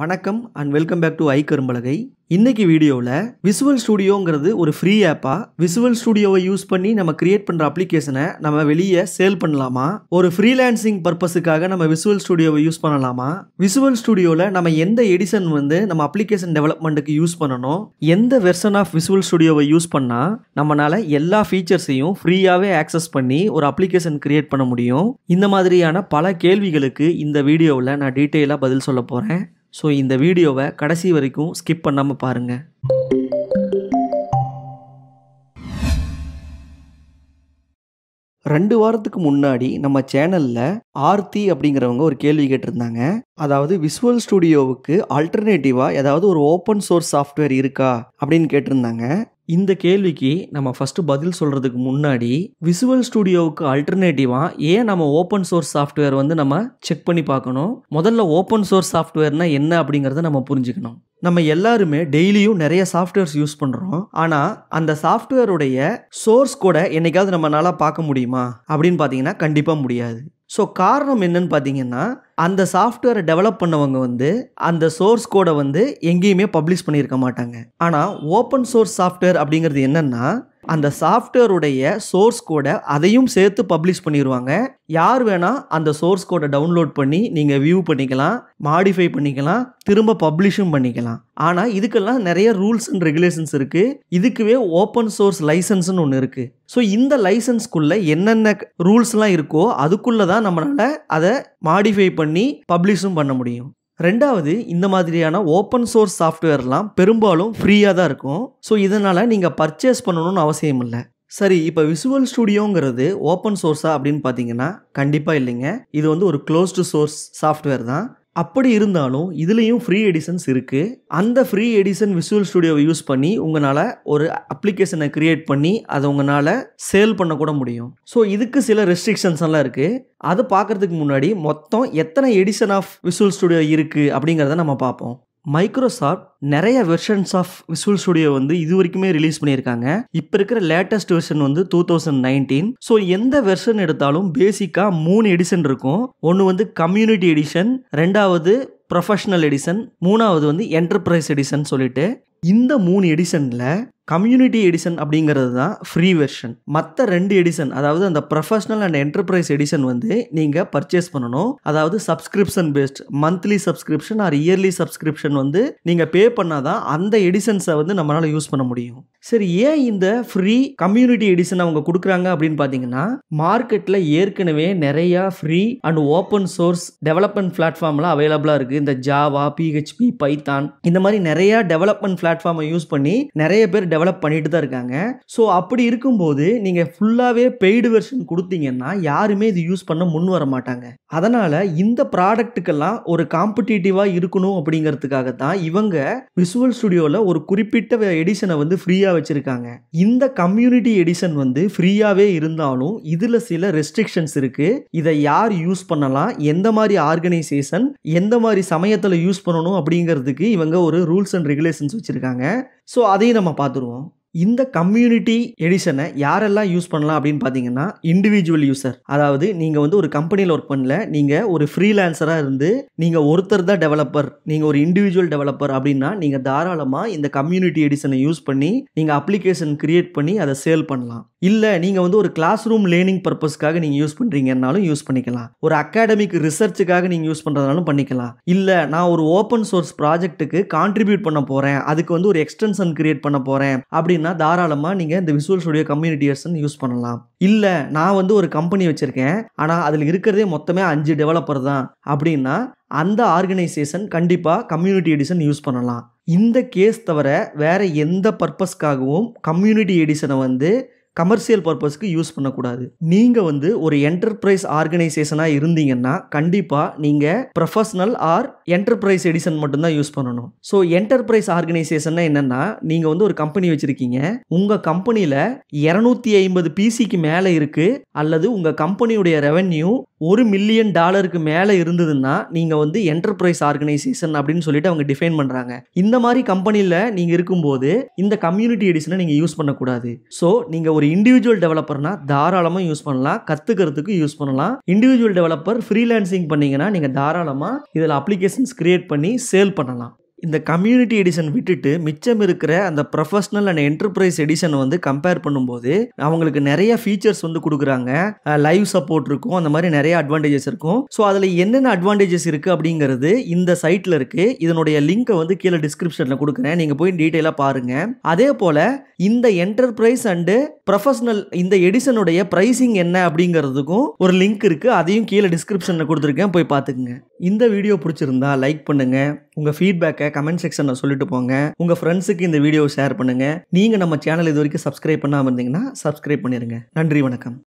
வணக்கம் and welcome back to ஐ கரும்பலகை இன்றைக்கி வீடியோவில் விசுவல் ஸ்டூடியோங்கிறது ஒரு ஃப்ரீ ஆப்பாக விசுவல் ஸ்டூடியோவை யூஸ் பண்ணி நம்ம கிரியேட் பண்ணுற அப்ளிகேஷனை நம்ம வெளியே சேல் பண்ணலாமா ஒரு ஃப்ரீலான்சிங் பர்பஸுக்காக நம்ம விசுவல் ஸ்டூடியோவை யூஸ் பண்ணலாமா விசுவல் ஸ்டுடியோவில் நம்ம எந்த எடிஷன் வந்து நம்ம அப்ளிகேஷன் டெவலப்மெண்ட்டுக்கு யூஸ் பண்ணணும் எந்த வெர்ஷன் ஆஃப் விசுவல் ஸ்டூடியோவை யூஸ் பண்ணால் நம்மளால் எல்லா ஃபீச்சர்ஸையும் ஃப்ரீயாகவே ஆக்சஸ் பண்ணி ஒரு அப்ளிகேஷன் கிரியேட் பண்ண முடியும் இந்த மாதிரியான பல கேள்விகளுக்கு இந்த வீடியோவில் நான் டீட்டெயிலாக பதில் சொல்ல போகிறேன் ஸோ இந்த வீடியோவை கடைசி வரைக்கும் ஸ்கிப் பண்ணாமல் பாருங்கள் ரெண்டு வாரத்துக்கு முன்னாடி நம்ம சேனலில் ஆர்த்தி அப்படிங்கிறவங்க ஒரு கேள்வி கேட்டிருந்தாங்க அதாவது விஸ்வல் ஸ்டுடியோவுக்கு ஆல்டர்னேட்டிவாக ஏதாவது ஒரு ஓப்பன் சோர்ஸ் சாஃப்ட்வேர் இருக்கா அப்படின்னு கேட்டிருந்தாங்க இந்த கேள்விக்கு நம்ம ஃபஸ்ட்டு பதில் சொல்கிறதுக்கு முன்னாடி விசுவல் ஸ்டுடியோவுக்கு அல்டர்னேட்டிவாக ஏன் நம்ம ஓப்பன் சோர்ஸ் சாஃப்ட்வேர் வந்து நம்ம செக் பண்ணி பார்க்கணும் முதல்ல ஓப்பன் சோர்ஸ் சாஃப்ட்வேர்னா என்ன அப்படிங்கிறத நம்ம புரிஞ்சுக்கணும் நம்ம எல்லாருமே டெய்லியும் நிறைய சாஃப்ட்வேர்ஸ் யூஸ் பண்ணுறோம் ஆனால் அந்த சாஃப்ட்வேருடைய சோர்ஸ் கூட என்னைக்காவது நம்மளால் பார்க்க முடியுமா அப்படின்னு பார்த்தீங்கன்னா கண்டிப்பாக முடியாது ஸோ காரணம் என்னன்னு பார்த்தீங்கன்னா அந்த சாஃப்ட்வேரை டெவலப் பண்ணவங்க வந்து அந்த சோர்ஸ் கோடை வந்து எங்கேயுமே பப்ளிஷ் பண்ணியிருக்க மாட்டாங்க ஆனால் ஓப்பன் சோர்ஸ் சாஃப்ட்வேர் அப்படிங்கிறது என்னென்னா அந்த சாஃப்ட்வேருடைய சோர்ஸ் கோடை அதையும் சேர்த்து பப்ளிஷ் பண்ணிடுவாங்க யார் வேணால் அந்த சோர்ஸ் கோடை டவுன்லோட் பண்ணி நீங்கள் வியூ பண்ணிக்கலாம் மாடிஃபை பண்ணிக்கலாம் திரும்ப பப்ளிஷும் பண்ணிக்கலாம் ஆனால் இதுக்கெல்லாம் நிறைய ரூல்ஸ் அண்ட் ரெகுலேஷன்ஸ் இருக்குது இதுக்குவே ஓப்பன் சோர்ஸ் லைசன்ஸ்னு ஒன்று இருக்குது ஸோ இந்த லைசன்ஸ்க்குள்ளே என்னென்ன ரூல்ஸ்லாம் இருக்கோ அதுக்குள்ளே தான் நம்மளால் அதை மாடிஃபை பண்ணி பப்ளிஷும் பண்ண முடியும் ரெண்டாவது இந்த மாதிரியான ஓப்பன் சோர்ஸ் சாஃப்ட்வேர்லாம் பெரும்பாலும் ஃப்ரீயாக தான் இருக்கும் ஸோ இதனால் நீங்கள் பர்ச்சேஸ் பண்ணணும்னு அவசியம் இல்லை சரி இப்போ விசுவல் ஸ்டுடியோங்கிறது ஓப்பன் சோர்ஸா அப்படின்னு பார்த்தீங்கன்னா கண்டிப்பாக இல்லைங்க இது வந்து ஒரு க்ளோஸ்டு சோர்ஸ் சாஃப்ட்வேர் தான் அப்படி இருந்தாலும் இதுலேயும் ஃப்ரீ எடிஷன்ஸ் இருக்குது அந்த ஃப்ரீ எடிஷன் விசுவல் ஸ்டுடியோவை யூஸ் பண்ணி உங்களால் ஒரு அப்ளிகேஷனை க்ரியேட் பண்ணி அதை உங்களால் சேல் பண்ணக்கூட முடியும் ஸோ இதுக்கு சில ரெஸ்ட்ரிக்ஷன்ஸ் எல்லாம் இருக்குது அதை பார்க்குறதுக்கு முன்னாடி மொத்தம் எத்தனை எடிஷன் ஆஃப் விஷுவல் ஸ்டுடியோ இருக்குது அப்படிங்கிறத நம்ம பார்ப்போம் மைக்ரோசாஃப்ட் நிறைய வெர்ஷன்ஸ் ஆஃப் விசுவல் ஸ்டுடியோ வந்து இது வரைக்குமே ரிலீஸ் பண்ணியிருக்காங்க இப்போ இருக்கிற லேட்டஸ்ட் வெர்ஷன் வந்து டூ தௌசண்ட் நைன்டீன் ஸோ எந்த வெர்ஷன் எடுத்தாலும் பேசிக்காக மூணு எடிஷன் இருக்கும் ஒன்று வந்து கம்யூனிட்டி எடிஷன் ரெண்டாவது ப்ரொஃபஷ்னல் எடிஷன் மூணாவது வந்து என்டர்பிரைஸ் எடிஷன் சொல்லிட்டு இந்த மூணு எடிஷனில் கம்யூனிட்டி எடிஷன் அப்படிங்கிறது தான் ஃப்ரீ வெர்ஷன் மற்ற ரெண்டு எடிஷன் அதாவது அந்த ப்ரொஃபஷனல் அண்ட் என்டர்பிரைஸ் எடிஷன் வந்து நீங்கள் பர்ச்சேஸ் பண்ணணும் அதாவது subscription based monthly subscription or yearly subscription வந்து நீங்கள் பே பண்ணாதான் அந்த எடிஷன்ஸை வந்து நம்மளால் யூஸ் பண்ண முடியும் சரி ஏன் இந்த ஃப்ரீ கம்யூனிட்டி எடிஷன் அவங்க கொடுக்குறாங்க அப்படின்னு பார்த்தீங்கன்னா மார்க்கெட்டில் ஏற்கனவே நிறையா free and open source development பிளாட்ஃபார்ம்லாம் அவைலபிளாக இருக்குது இந்த ஜாவா பிஹெச்பி பைத்தான் இந்த மாதிரி நிறையா டெவலப்மெண்ட் பிளாட்ஃபார்மை யூஸ் பண்ணி நிறைய பேர் டெவலப் பண்ணிட்டு தான் இருக்காங்க ஸோ அப்படி இருக்கும்போது நீங்கள் ஃபுல்லாகவே பெய்டு வெர்ஷன் கொடுத்தீங்கன்னா யாருமே இது யூஸ் பண்ண முன் வர மாட்டாங்க அதனால் இந்த ப்ராடக்ட்டுக்கெல்லாம் ஒரு காம்படிட்டிவாக இருக்கணும் அப்படிங்கிறதுக்காக தான் இவங்க விசுவல் ஸ்டுடியோவில் ஒரு குறிப்பிட்ட எடிஷனை வந்து ஃப்ரீயாக வச்சுருக்காங்க இந்த கம்யூனிட்டி எடிஷன் வந்து ஃப்ரீயாகவே இருந்தாலும் இதில் சில ரெஸ்ட்ரிக்ஷன்ஸ் இருக்குது இதை யார் யூஸ் பண்ணலாம் எந்த மாதிரி ஆர்கனைசேஷன் எந்த மாதிரி சமயத்தில் யூஸ் பண்ணணும் அப்படிங்கிறதுக்கு இவங்க ஒரு ரூல்ஸ் அண்ட் ரெகுலேஷன்ஸ் வச்சுருக்காங்க ஸோ அதையும் நம்ம பார்த்துருவோம் பார்த்துருவோம் இந்த கம்யூனிட்டி எடிஷனை யாரெல்லாம் யூஸ் பண்ணலாம் அப்படின்னு பார்த்தீங்கன்னா இண்டிவிஜுவல் யூசர் அதாவது நீங்கள் வந்து ஒரு கம்பெனியில் ஒர்க் பண்ணல நீங்கள் ஒரு ஃப்ரீலான்சராக இருந்து நீங்கள் ஒருத்தர் தான் டெவலப்பர் நீங்கள் ஒரு இண்டிவிஜுவல் டெவலப்பர் அப்படின்னா நீங்கள் தாராளமாக இந்த கம்யூனிட்டி எடிஷனை யூஸ் பண்ணி நீங்கள் அப்ளிகேஷன் கிரியேட் பண்ணி அதை சேல் பண்ணலாம் இல்லை நீங்கள் வந்து ஒரு கிளாஸ் ரூம் லேர்னிங் பர்பஸ்க்காக நீங்கள் யூஸ் பண்ணுறீங்கன்னாலும் யூஸ் பண்ணிக்கலாம் ஒரு அகாடமிக் ரிசர்ச்சுக்காக நீங்கள் யூஸ் பண்ணுறதுனாலும் பண்ணிக்கலாம் இல்லை நான் ஒரு ஓப்பன் சோர்ஸ் ப்ராஜெக்ட்டுக்கு கான்ட்ரிபியூட் பண்ண போகிறேன் அதுக்கு வந்து ஒரு எக்ஸ்டென்ஷன் கிரியேட் பண்ண போகிறேன் அப்படின்னா தாராளமாக நீங்கள் இந்த விசுவல் ஸ்டுடியோ கம்யூனிட்டியர்ஸ்ன்னு யூஸ் பண்ணலாம் இல்லை நான் வந்து ஒரு கம்பெனி வச்சுருக்கேன் ஆனால் அதில் இருக்கிறதே மொத்தமே அஞ்சு டெவலப்பர் தான் அப்படின்னா அந்த ஆர்கனைசேஷன் கண்டிப்பாக கம்யூனிட்டி எடிஷன் யூஸ் பண்ணலாம் இந்த கேஸ் தவிர வேறு எந்த பர்பஸ்க்காகவும் கம்யூனிட்டி எடிஷனை வந்து கமர்ஷியல் பர்பஸ்க்கு யூஸ் பண்ணக்கூடாது நீங்கள் வந்து ஒரு என்டர்பிரைஸ் ஆர்கனைசேஷனாக இருந்தீங்கன்னா கண்டிப்பாக நீங்கள் ப்ரொஃபஷ்னல் ஆர் என்டர்பிரைஸ் எடிஷன் மட்டும்தான் யூஸ் பண்ணணும் ஸோ என்டர்பிரைஸ் ஆர்கனைசேஷன்னா என்னென்னா நீங்கள் வந்து ஒரு கம்பெனி வச்சுருக்கீங்க உங்கள் கம்பெனியில் இரநூத்தி ஐம்பது பிசிக்கு மேலே இருக்குது அல்லது உங்கள் கம்பெனியுடைய ரெவென்யூ ஒரு மில்லியன் டாலருக்கு மேலே இருந்ததுன்னா நீங்கள் வந்து என்டர்பிரைஸ் ஆர்கனைசேஷன் அப்படின்னு சொல்லிட்டு அவங்க டிஃபைன் பண்ணுறாங்க இந்த மாதிரி கம்பெனியில் நீங்கள் இருக்கும்போது இந்த கம்யூனிட்டி எடிஷனை நீங்கள் யூஸ் பண்ணக்கூடாது ஸோ நீங்கள் ஒரு ஒரு இண்டிவிஜுவல் டெவலப்பர்னா தாராளமாக யூஸ் பண்ணலாம் கற்றுக்கிறதுக்கு யூஸ் பண்ணலாம் இண்டிவிஜுவல் டெவலப்பர் ஃப்ரீலான்சிங் பண்ணிங்கன்னா நீங்கள் தாராளமாக இதில் அப்ளிகேஷன்ஸ் கிரியேட் பண்ணி சேல் பண்ணலாம் இந்த கம்யூனிட்டி எடிஷன் விட்டுட்டு மிச்சம் இருக்கிற அந்த ப்ரொஃபஷ்னல் அண்ட் என்டர்பிரைஸ் எடிஷன் வந்து கம்பேர் பண்ணும்போது அவங்களுக்கு நிறைய ஃபீச்சர்ஸ் வந்து கொடுக்குறாங்க லைவ் சப்போர்ட் இருக்கும் அந்த மாதிரி நிறைய அட்வான்டேஜஸ் இருக்கும் ஸோ அதில் என்னென்ன அட்வான்டேஜஸ் இருக்குது அப்படிங்கிறது இந்த சைட்டில் இருக்குது இதனுடைய லிங்கை வந்து கீழே டிஸ்கிரிப்ஷனில் கொடுக்குறேன் நீங்கள் போய் டீட்டெயிலாக பாருங்கள் அதே போல் இந்த என்டர்பிரைஸ் அண்டு ப்ரொஃபஷ்னல் இந்த எடிஷனுடைய ப்ரைஸிங் என்ன அப்படிங்கிறதுக்கும் ஒரு லிங்க் இருக்குது அதையும் கீழே டிஸ்கிரிப்ஷனில் கொடுத்துருக்கேன் போய் பார்த்துக்குங்க இந்த வீடியோ பிடிச்சிருந்தா லைக் பண்ணுங்கள் உங்கள் ஃபீட்பேக்கை கமெண்ட் செக்ஷனில் சொல்லிட்டு போங்க உங்கள் ஃப்ரெண்ட்ஸுக்கு இந்த வீடியோ ஷேர் பண்ணுங்கள் நீங்கள் நம்ம சேனல் இது வரைக்கும் சப்ஸ்கிரைப் பண்ணாமல் இருந்தீங்கன்னா சப்ஸ்கிரைப் பண்ணிடுங்க நன்றி வணக்கம்